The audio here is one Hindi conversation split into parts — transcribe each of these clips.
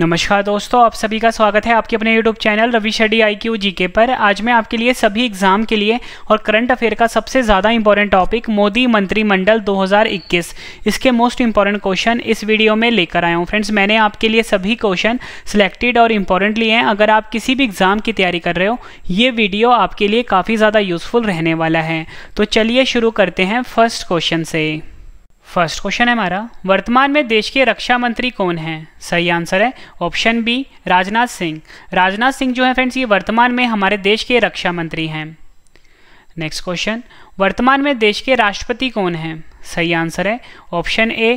नमस्कार दोस्तों आप सभी का स्वागत है आपके अपने YouTube channel Ravi study I Q G के पर आज मैं आपके लिए सभी एग्जाम के लिए और करंट अफेयर का सबसे ज़्यादा इंपॉर्टेंट टॉपिक मोदी मंत्रिमंडल 2021 इसके मोस्ट इंपॉर्टेंट क्वेश्चन इस वीडियो में लेकर आया हूँ फ्रेंड्स मैंने आपके लिए सभी क्वेश्चन सिलेक्टेड और इम्पॉर्टेंट लिए हैं अगर आप किसी भी एग्ज़ाम की तैयारी कर रहे हो ये वीडियो आपके लिए काफ़ी ज़्यादा यूज़फुल रहने वाला है तो चलिए शुरू करते हैं फर्स्ट क्वेश्चन से फर्स्ट क्वेश्चन है हमारा वर्तमान में देश के रक्षा मंत्री कौन हैं सही आंसर है ऑप्शन बी राजनाथ सिंह राजनाथ सिंह जो है फ्रेंड्स ये वर्तमान में हमारे देश के रक्षा मंत्री हैं नेक्स्ट क्वेश्चन वर्तमान में देश के राष्ट्रपति कौन हैं सही आंसर है ऑप्शन ए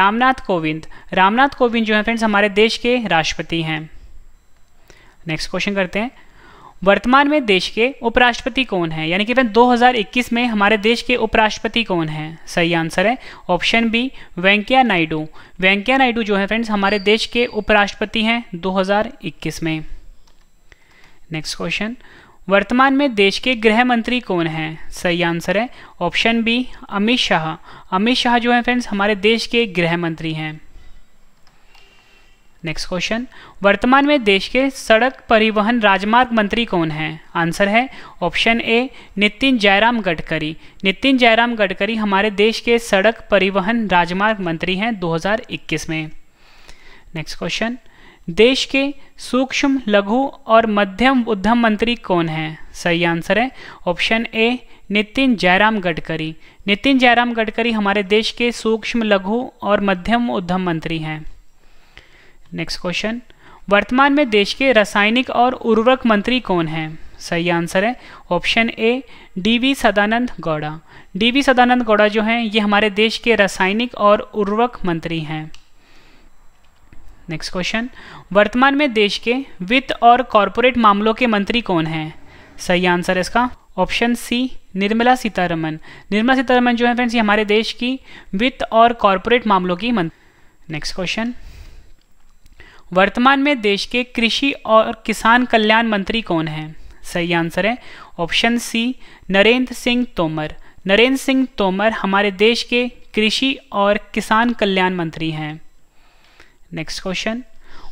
रामनाथ कोविंद रामनाथ कोविंद जो है फ्रेंड्स हमारे देश के राष्ट्रपति हैं नेक्स्ट क्वेश्चन करते हैं वर्तमान में देश के उपराष्ट्रपति कौन है यानी कि फ्रेंड 2021 में हमारे देश के उपराष्ट्रपति कौन है सही आंसर है ऑप्शन बी वेंकैया नायडू वेंकैया नायडू जो है फ्रेंड्स हमारे देश के उपराष्ट्रपति हैं 2021 में नेक्स्ट क्वेश्चन वर्तमान में देश के गृह मंत्री कौन हैं सही आंसर है ऑप्शन बी अमित शाह अमित शाह जो है फ्रेंड्स हमारे देश के गृह मंत्री हैं नेक्स्ट क्वेश्चन वर्तमान में देश के सड़क परिवहन राजमार्ग मंत्री कौन हैं आंसर है ऑप्शन ए नितिन जयराम गडकरी नितिन जयराम गडकरी हमारे देश के सड़क परिवहन राजमार्ग मंत्री हैं 2021 में नेक्स्ट क्वेश्चन देश के सूक्ष्म लघु और मध्यम उद्यम मंत्री कौन हैं सही आंसर है ऑप्शन ए नितिन जयराम गडकरी नितिन जयराम गडकरी हमारे देश के सूक्ष्म लघु और मध्यम उद्यम मंत्री हैं नेक्स्ट क्वेश्चन वर्तमान में देश के रासायनिक और उर्वरक मंत्री कौन हैं सही आंसर है option A D V Sadananda Gowda D V Sadananda Gowda जो हैं ये हमारे देश के रासायनिक और उर्वरक मंत्री हैं नेक्स्ट क्वेश्चन वर्तमान में देश के वित्त और कॉरपोरेट मामलों के मंत्री कौन हैं सही आंसर इसका ऑप्शन सी निर्मला सीतारमन निर्मला सीतारमन जो है फ्रेंड्स ये हमारे देश की वित्त और कॉरपोरेट मामलों की मंत्री नेक्स्ट क्वेश्चन वर्तमान में देश के कृषि और किसान कल्याण मंत्री कौन हैं सही आंसर है ऑप्शन सी नरेंद्र सिंह तोमर नरेंद्र सिंह तोमर हमारे देश के कृषि और किसान कल्याण मंत्री हैं नेक्स्ट क्वेश्चन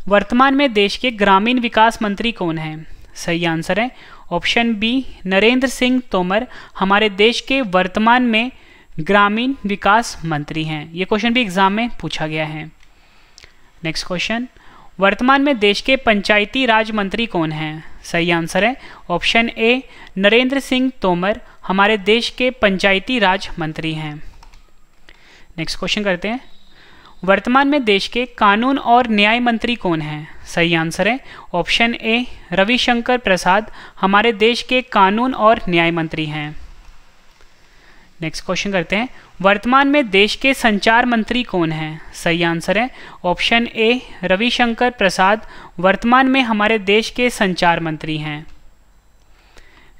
वर्तमान में देश के ग्रामीण विकास मंत्री कौन हैं सही आंसर है ऑप्शन बी नरेंद्र सिंह तोमर हमारे देश के वर्तमान में ग्रामीण विकास मंत्री हैं ये क्वेश्चन भी एग्जाम में पूछा गया है नेक्स्ट क्वेश्चन वर्तमान में देश के पंचायती राज मंत्री कौन हैं सही आंसर है ऑप्शन ए नरेंद्र सिंह तोमर हमारे देश के पंचायती राज मंत्री हैं नेक्स्ट क्वेश्चन करते हैं वर्तमान में देश के कानून और न्याय मंत्री कौन हैं सही आंसर है ऑप्शन ए रविशंकर प्रसाद हमारे देश के कानून और न्याय मंत्री हैं नेक्स्ट क्वेश्चन करते हैं वर्तमान में देश के संचार मंत्री कौन है सही आंसर है ऑप्शन ए रविशंकर प्रसाद वर्तमान में हमारे देश के संचार मंत्री हैं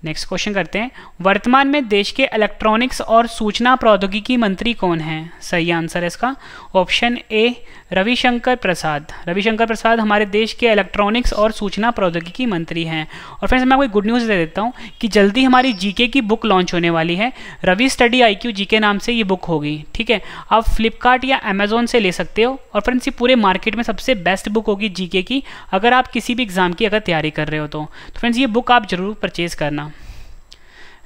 नेक्स्ट क्वेश्चन करते हैं वर्तमान में देश के इलेक्ट्रॉनिक्स और सूचना प्रौद्योगिकी मंत्री कौन है सही आंसर है इसका ऑप्शन ए रविशंकर प्रसाद रविशंकर प्रसाद हमारे देश के इलेक्ट्रॉनिक्स और सूचना प्रौद्योगिकी मंत्री हैं और फ्रेंड्स मैं आपको गुड न्यूज़ दे देता हूँ कि जल्दी हमारी जीके की बुक लॉन्च होने वाली है Ravi study I Q G नाम से ये बुक होगी ठीक है आप फ्लिपकार्ट या अमेजोन से ले सकते हो और फ्रेंड्स ये पूरे मार्केट में सबसे बेस्ट बुक होगी जी की अगर आप किसी भी एग्ज़ाम की अगर तैयारी कर रहे हो तो फ्रेंड्स तो ये बुक आप ज़रूर परचेज़ करना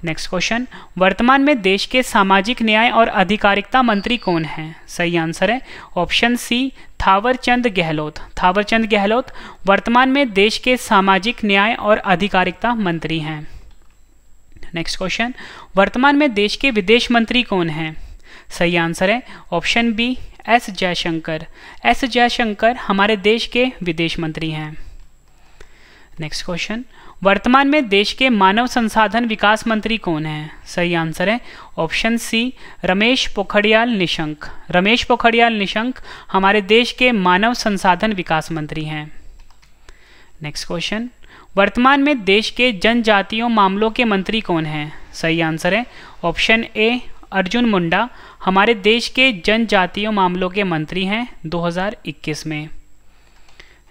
नेक्स्ट क्वेश्चन वर्तमान में देश के सामाजिक न्याय और अधिकारिकता मंत्री कौन है सही आंसर है ऑप्शन सी थावरचंद गहलोत थावरचंद गहलोत वर्तमान में देश के सामाजिक न्याय और अधिकारिकता मंत्री हैं नेक्स्ट क्वेश्चन वर्तमान में देश के विदेश मंत्री कौन है सही आंसर है option B S Jaishankar S Jaishankar हमारे देश के विदेश मंत्री हैं नेक्स्ट क्वेश्चन वर्तमान में देश के मानव संसाधन विकास मंत्री कौन है सही आंसर है ऑप्शन सी रमेश पोखरियाल निशंक रमेश पोखरियाल निशंक हमारे देश के मानव संसाधन विकास मंत्री हैं नेक्स्ट क्वेश्चन वर्तमान में देश के जनजातीय मामलों के मंत्री कौन हैं सही आंसर है ऑप्शन ए अर्जुन मुंडा हमारे देश के जनजातीय मामलों के मंत्री हैं 2021 में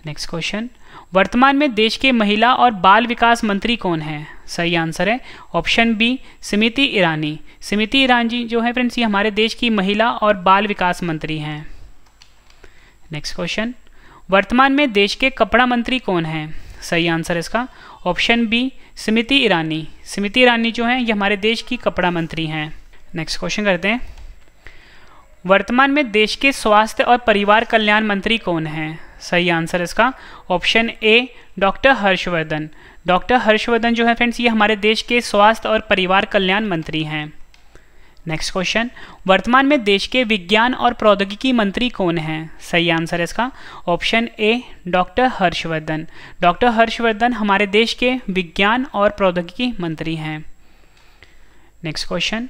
नेक्स्ट क्वेश्चन वर्तमान में देश के महिला और बाल विकास मंत्री कौन हैं सही आंसर है ऑप्शन बी स्मृति ईरानी स्मृति ईरानी जो है फ्रेंड्स ये हमारे देश की महिला और बाल विकास मंत्री हैं नेक्स्ट क्वेश्चन वर्तमान में देश के कपड़ा मंत्री कौन हैं सही आंसर इसका ऑप्शन बी स्मृति ईरानी स्मृति ईरानी जो है ये हमारे देश की कपड़ा मंत्री हैं नेक्स्ट क्वेश्चन करते हैं वर्तमान में देश के स्वास्थ्य और परिवार कल्याण मंत्री कौन हैं सही आंसर इसका option A doctor Harshvardhan doctor Harshvardhan जो है फ्रेंड्स ये हमारे देश के स्वास्थ्य और परिवार कल्याण मंत्री हैं नेक्स्ट क्वेश्चन वर्तमान में देश के विज्ञान और प्रौद्योगिकी मंत्री कौन हैं सही आंसर है इसका option A doctor Harshvardhan doctor Harshvardhan हमारे देश के विज्ञान और प्रौद्योगिकी मंत्री हैं नेक्स्ट क्वेश्चन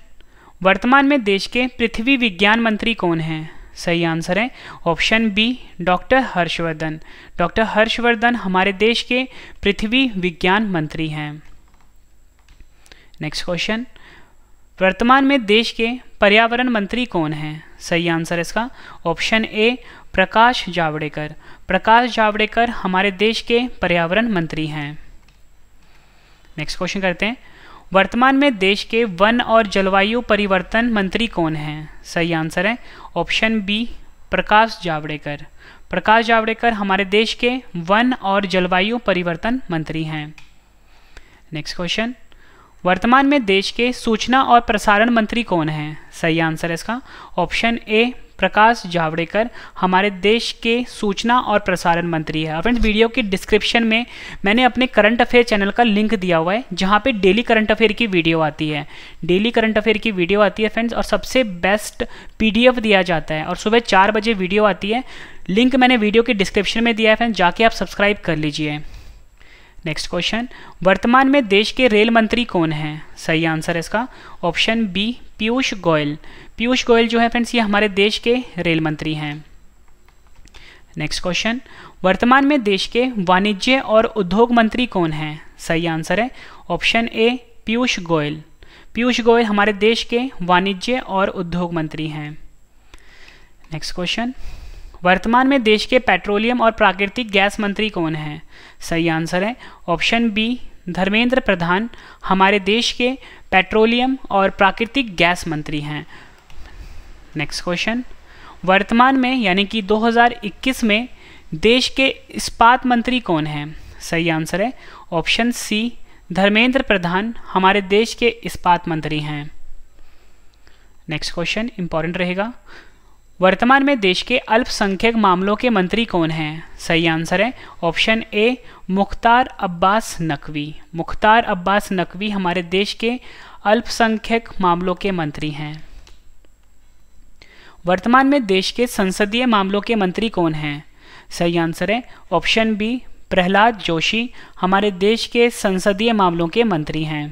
वर्तमान में देश के पृथ्वी विज्ञान मंत्री कौन हैं सही आंसर है option B doctor Harshvardhan doctor Harshvardhan हमारे देश के पृथ्वी विज्ञान मंत्री हैं नेक्स्ट क्वेश्चन वर्तमान में देश के पर्यावरण मंत्री कौन हैं सही आंसर इसका ऑप्शन ए प्रकाश जावड़ेकर प्रकाश जावड़ेकर हमारे देश के पर्यावरण मंत्री हैं नेक्स्ट क्वेश्चन करते हैं वर्तमान में देश के वन और जलवायु परिवर्तन मंत्री कौन हैं सही आंसर है ऑप्शन बी प्रकाश जावड़ेकर प्रकाश जावड़ेकर हमारे देश के वन और जलवायु परिवर्तन मंत्री हैं नेक्स्ट क्वेश्चन वर्तमान में देश के सूचना और प्रसारण मंत्री कौन हैं सही आंसर है इसका ऑप्शन ए प्रकाश जावड़ेकर हमारे देश के सूचना और प्रसारण मंत्री है फ्रेंड्स वीडियो के डिस्क्रिप्शन में मैंने अपने करंट अफेयर चैनल का लिंक दिया हुआ है जहाँ पे डेली करंट अफेयर की वीडियो आती है डेली करंट अफेयर की वीडियो आती है फ्रेंड्स और सबसे बेस्ट पी दिया जाता है और सुबह चार बजे वीडियो आती है लिंक मैंने वीडियो के डिस्क्रिप्शन में दिया है फ्रेंड्स जाके आप सब्सक्राइब कर लीजिए नेक्स्ट क्वेश्चन वर्तमान में देश के रेल मंत्री कौन है सही आंसर है इसका ऑप्शन बी पीयूष गोयल पीयूष गोयल जो है फ्रेंड्स ये हमारे देश के रेल मंत्री हैं नेक्स्ट क्वेश्चन वर्तमान में देश के वाणिज्य और उद्योग मंत्री कौन हैं सही आंसर है ऑप्शन ए पीयूष गोयल पीयूष गोयल हमारे देश के वाणिज्य और उद्योग मंत्री हैं नेक्स्ट क्वेश्चन वर्तमान में देश के पेट्रोलियम और प्राकृतिक गैस मंत्री कौन हैं सही आंसर है ऑप्शन बी धर्मेंद्र प्रधान हमारे देश के पेट्रोलियम और प्राकृतिक गैस मंत्री हैं नेक्स्ट क्वेश्चन वर्तमान में यानी कि 2021 में देश के इस्पात मंत्री कौन हैं सही आंसर है ऑप्शन सी धर्मेंद्र प्रधान हमारे देश के इस्पात मंत्री हैं नेक्स्ट क्वेश्चन इंपॉर्टेंट रहेगा वर्तमान में देश के अल्पसंख्यक मामलों के मंत्री कौन हैं सही आंसर है ऑप्शन ए मुख्तार अब्बास नकवी मुख्तार अब्बास नकवी हमारे देश के अल्पसंख्यक मामलों के मंत्री हैं वर्तमान में देश के संसदीय मामलों के मंत्री कौन हैं सही आंसर है ऑप्शन बी प्रहलाद जोशी हमारे देश के संसदीय मामलों के मंत्री हैं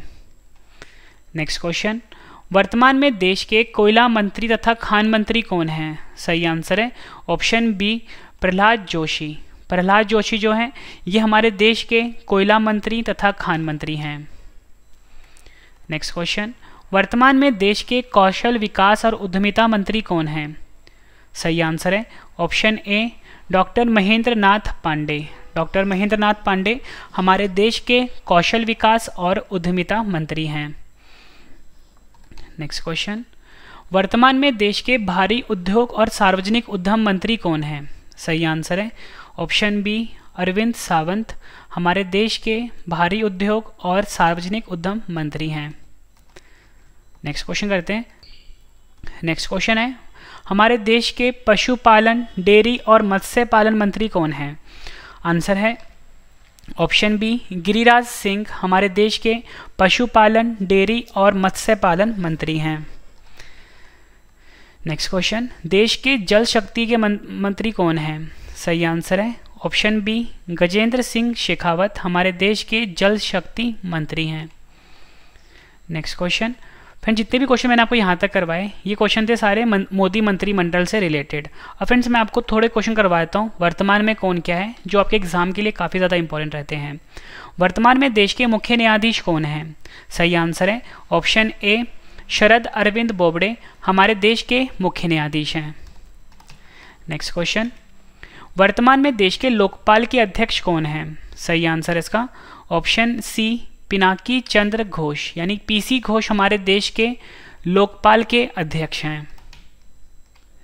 नेक्स्ट क्वेश्चन वर्तमान में देश के कोयला मंत्री तथा खान मंत्री कौन हैं सही आंसर है ऑप्शन बी प्रहलाद जोशी प्रहलाद जोशी जो हैं ये हमारे देश के कोयला मंत्री तथा खान मंत्री हैं नेक्स्ट क्वेश्चन वर्तमान में देश के कौशल विकास और उद्यमिता मंत्री कौन हैं सही आंसर है option A doctor Mahendra Nath Pandey doctor Mahendra Nath Pandey हमारे देश के कौशल विकास और उद्यमिता मंत्री हैं नेक्स्ट क्वेश्चन वर्तमान में देश के भारी उद्योग और सार्वजनिक उद्यम मंत्री कौन हैं सही आंसर है ऑप्शन बी अरविंद सावंत हमारे देश के भारी उद्योग और सार्वजनिक उद्यम मंत्री हैं नेक्स्ट क्वेश्चन करते हैं नेक्स्ट क्वेश्चन है हमारे देश के पशुपालन डेयरी और मत्स्य पालन मंत्री कौन है आंसर है ऑप्शन बी गिरिराज सिंह हमारे देश के पशुपालन डेयरी और मत्स्य पालन मंत्री हैं नेक्स्ट क्वेश्चन देश के जल शक्ति के मंत्री कौन हैं सही आंसर है ऑप्शन बी गजेंद्र सिंह शेखावत हमारे देश के जल शक्ति मंत्री हैं नेक्स्ट क्वेश्चन फ्रेंड जितने भी क्वेश्चन मैंने आपको यहाँ तक करवाए ये क्वेश्चन थे सारे मन, मोदी मंत्रिमंडल से रिलेटेड और फ्रेंड्स मैं आपको थोड़े क्वेश्चन करवाता हूँ वर्तमान में कौन क्या है जो आपके एग्जाम के लिए काफ़ी ज़्यादा इंपॉर्टेंट रहते हैं वर्तमान में देश के मुख्य न्यायाधीश कौन हैं सही आंसर है ऑप्शन ए शरद अरविंद बोबड़े हमारे देश के मुख्य न्यायाधीश हैं नेक्स्ट क्वेश्चन वर्तमान में देश के लोकपाल के अध्यक्ष कौन हैं सही आंसर इसका ऑप्शन सी पिनाकी चंद्र घोष यानी पीसी घोष हमारे देश के लोकपाल के अध्यक्ष हैं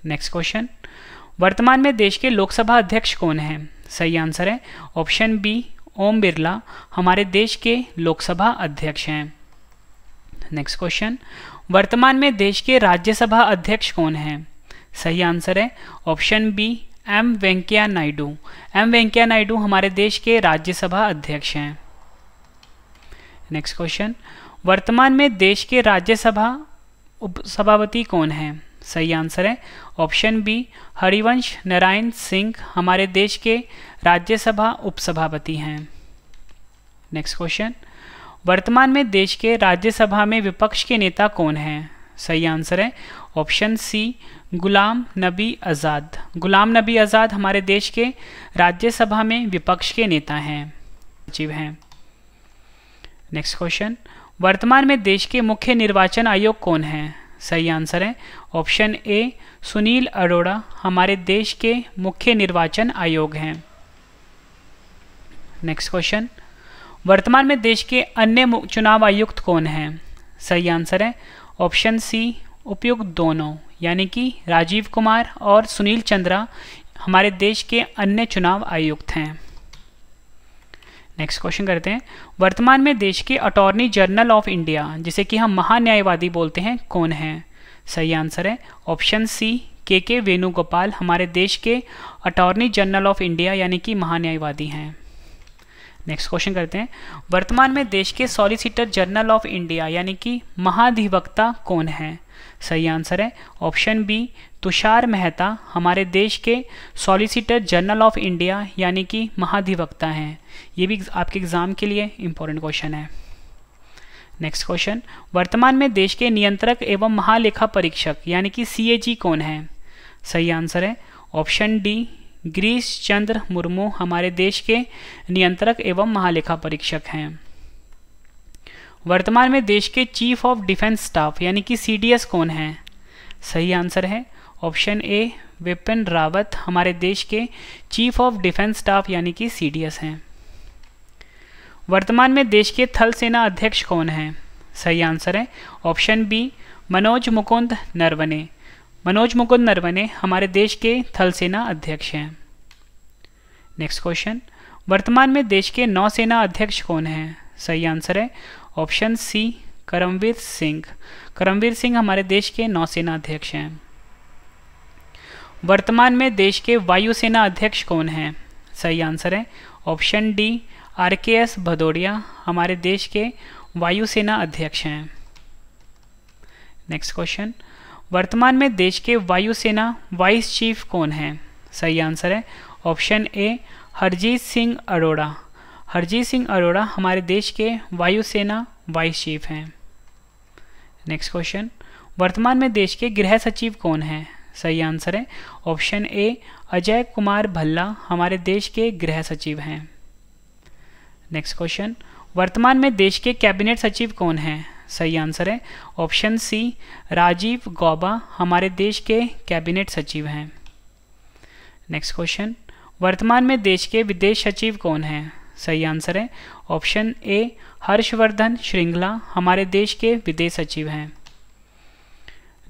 नेक्स्ट क्वेश्चन वर्तमान में देश के लोकसभा अध्यक्ष कौन है सही आंसर है ऑप्शन बी ओम बिरला हमारे देश के लोकसभा अध्यक्ष हैं नेक्स्ट क्वेश्चन वर्तमान में देश के राज्यसभा अध्यक्ष कौन है सही आंसर है option B M Venkaiah Naidu M Venkaiah Naidu हमारे देश के राज्यसभा अध्यक्ष हैं नेक्स्ट क्वेश्चन वर्तमान में देश के राज्यसभा उपसभापति कौन हैं सही आंसर है ऑप्शन बी हरिवंश नारायण सिंह हमारे देश के राज्यसभा उपसभापति हैं नेक्स्ट क्वेश्चन वर्तमान में देश के राज्यसभा में विपक्ष के नेता कौन हैं सही आंसर है ऑप्शन सी गुलाम नबी आज़ाद गुलाम नबी आज़ाद हमारे देश के राज्यसभा में विपक्ष के नेता हैं सचिव हैं नेक्स्ट क्वेश्चन वर्तमान में देश के मुख्य निर्वाचन आयोग कौन हैं सही आंसर है ऑप्शन ए सुनील अरोड़ा हमारे देश के मुख्य निर्वाचन आयोग हैं नेक्स्ट क्वेश्चन वर्तमान में देश के अन्य चुनाव आयुक्त कौन हैं सही आंसर है ऑप्शन सी उपयुक्त दोनों यानी कि राजीव कुमार और सुनील चंद्रा हमारे देश के अन्य चुनाव आयुक्त हैं नेक्स्ट क्वेश्चन करते हैं वर्तमान में देश के अटॉर्नी जनरल ऑफ इंडिया जिसे कि हम महान्यायवादी बोलते हैं कौन है सही आंसर है ऑप्शन सी के के वेणुगोपाल हमारे देश के अटॉर्नी जनरल ऑफ इंडिया यानी कि महान्यायवादी हैं नेक्स्ट क्वेश्चन करते हैं वर्तमान में देश के सॉलिसिटर जनरल ऑफ इंडिया यानी कि महाधिवक्ता कौन है सही आंसर है ऑप्शन बी तुषार मेहता हमारे देश के सॉलिसिटर जनरल ऑफ इंडिया यानी कि महाधिवक्ता हैं ये भी आपके एग्ज़ाम के लिए इम्पोर्टेंट क्वेश्चन है नेक्स्ट क्वेश्चन वर्तमान में देश के नियंत्रक एवं महालेखा परीक्षक यानी कि सी कौन है सही आंसर है ऑप्शन डी गिरीश चंद्र मुर्मू हमारे देश के नियंत्रक एवं महालेखा परीक्षक हैं वर्तमान में देश के चीफ ऑफ डिफेंस स्टाफ यानी कि सीडीएस कौन है सही आंसर है ऑप्शन ए विपिन रावत हमारे देश के चीफ ऑफ डिफेंस स्टाफ यानी कि सीडीएस हैं वर्तमान में देश के थल सेना अध्यक्ष कौन हैं सही आंसर है ऑप्शन बी मनोज मुकुंद नरवने मनोज मुकुंद नरवने हमारे देश के थल सेना अध्यक्ष हैं नेक्स्ट क्वेश्चन वर्तमान में देश के नौसेना अध्यक्ष कौन हैं सही आंसर है ऑप्शन सी करमवीर सिंह करमवीर सिंह हमारे देश के नौसेना अध्यक्ष हैं वर्तमान में देश के वायुसेना अध्यक्ष कौन हैं सही आंसर है option D R K S Bhadauria हमारे देश के वायुसेना अध्यक्ष हैं नेक्स्ट क्वेश्चन वर्तमान में देश के वायुसेना वाइस चीफ कौन हैं सही आंसर है ऑप्शन ए हरजीत सिंह अरोड़ा हरजीत सिंह अरोड़ा हमारे देश के वायुसेना वाइस चीफ हैं नेक्स्ट क्वेश्चन वर्तमान में देश के गृह सचिव कौन हैं सही आंसर है ऑप्शन ए अजय कुमार भल्ला हमारे देश के गृह सचिव हैं नेक्स्ट क्वेश्चन वर्तमान में देश के कैबिनेट सचिव कौन हैं सही आंसर है ऑप्शन सी राजीव गौबा हमारे देश के कैबिनेट सचिव हैं नेक्स्ट क्वेश्चन वर्तमान में देश के विदेश सचिव कौन हैं सही आंसर है ऑप्शन ए हर्षवर्धन श्रृंगला हमारे देश के विदेश सचिव हैं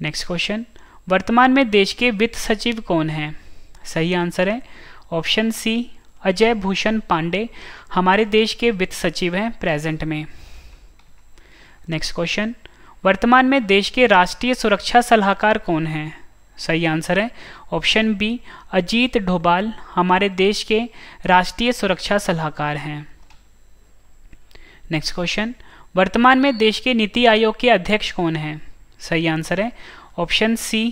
नेक्स्ट क्वेश्चन वर्तमान में देश के वित्त सचिव कौन हैं सही आंसर है ऑप्शन सी अजय भूषण पांडे हमारे देश के वित्त सचिव हैं प्रेजेंट में नेक्स्ट क्वेश्चन वर्तमान में देश के राष्ट्रीय सुरक्षा सलाहकार कौन हैं सही आंसर है ऑप्शन बी अजीत डोभाल हमारे देश के राष्ट्रीय सुरक्षा सलाहकार हैं नेक्स्ट क्वेश्चन वर्तमान में देश के नीति आयोग के अध्यक्ष कौन हैं सही आंसर है ऑप्शन सी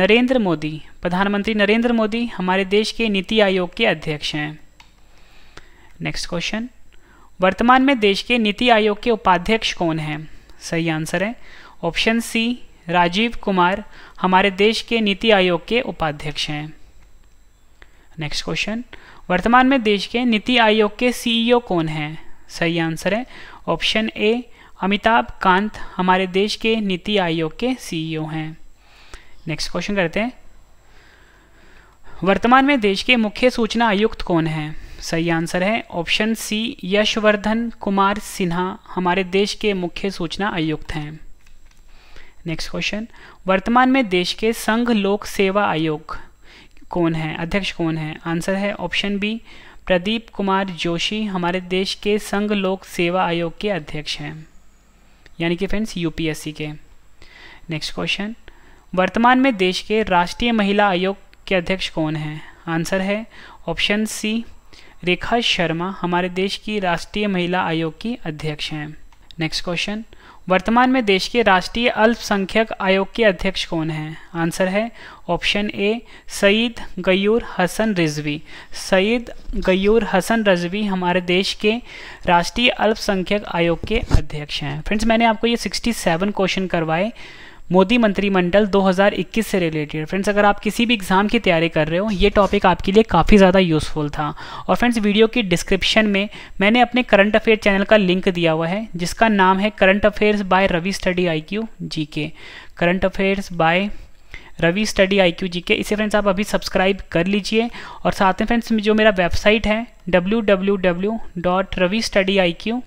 नरेंद्र मोदी प्रधानमंत्री नरेंद्र मोदी हमारे देश के नीति आयोग के अध्यक्ष हैं नेक्स्ट क्वेश्चन वर्तमान में देश के नीति आयोग के उपाध्यक्ष कौन हैं सही आंसर है ऑप्शन सी राजीव कुमार हमारे देश के नीति आयोग के उपाध्यक्ष हैं नेक्स्ट क्वेश्चन वर्तमान में देश के नीति आयोग के सीईओ e कौन हैं सही आंसर है ऑप्शन ए अमिताभ कांत हमारे देश के नीति आयोग के सीईओ e हैं नेक्स्ट क्वेश्चन करते हैं वर्तमान में देश के मुख्य सूचना आयुक्त कौन हैं सही आंसर है ऑप्शन सी यशवर्धन कुमार सिन्हा हमारे देश के मुख्य सूचना आयुक्त हैं नेक्स्ट क्वेश्चन वर्तमान में देश के संघ लोक सेवा आयोग कौन है अध्यक्ष कौन है आंसर है ऑप्शन बी प्रदीप कुमार जोशी हमारे देश के संघ लोक सेवा आयोग के अध्यक्ष हैं यानी कि फ्रेंड्स यूपीएससी के नेक्स्ट क्वेश्चन वर्तमान में देश के राष्ट्रीय महिला आयोग के अध्यक्ष कौन हैं आंसर है ऑप्शन सी रेखा शर्मा हमारे देश की राष्ट्रीय महिला आयोग की अध्यक्ष हैं नेक्स्ट क्वेश्चन वर्तमान में देश के राष्ट्रीय अल्पसंख्यक आयोग के अध्यक्ष कौन हैं आंसर है ऑप्शन ए सईद गयूर हसन रिजवी सईद गयूर हसन रिजवी हमारे देश के राष्ट्रीय अल्पसंख्यक आयोग के अध्यक्ष हैं फ्रेंड्स मैंने आपको ये 67 क्वेश्चन करवाए मोदी मंत्रिमंडल 2021 से रिलेटेड फ्रेंड्स अगर आप किसी भी एग्ज़ाम की तैयारी कर रहे हो ये टॉपिक आपके लिए काफ़ी ज़्यादा यूज़फुल था और फ्रेंड्स वीडियो की डिस्क्रिप्शन में मैंने अपने करंट अफेयर चैनल का लिंक दिया हुआ है जिसका नाम है current affairs by Ravi study I Q G K current affairs by Ravi study I Q G K इसे फ्रेंड्स आप अभी सब्सक्राइब कर लीजिए और साथ में फ्रेंड्स जो मेरा वेबसाइट है W W W dot Ravi study I Q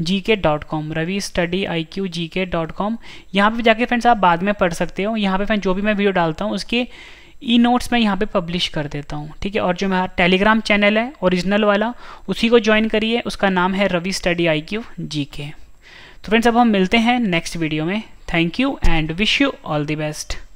G K dot com Ravi study I Q G K dot com यहाँ पर जाके फ्रेंड्स आप बाद में पढ़ सकते हो यहाँ पे फ्रेंड्स जो भी मैं वीडियो डालता हूँ उसके ई नोट्स मैं यहाँ पे पब्लिश कर देता हूँ ठीक है और जो मेरा टेलीग्राम चैनल है ओरिजिनल वाला उसी को ज्वाइन करिए उसका नाम है Ravi study I Q G K तो फ्रेंड्स अब हम मिलते हैं नेक्स्ट वीडियो में thank you and wish you all the best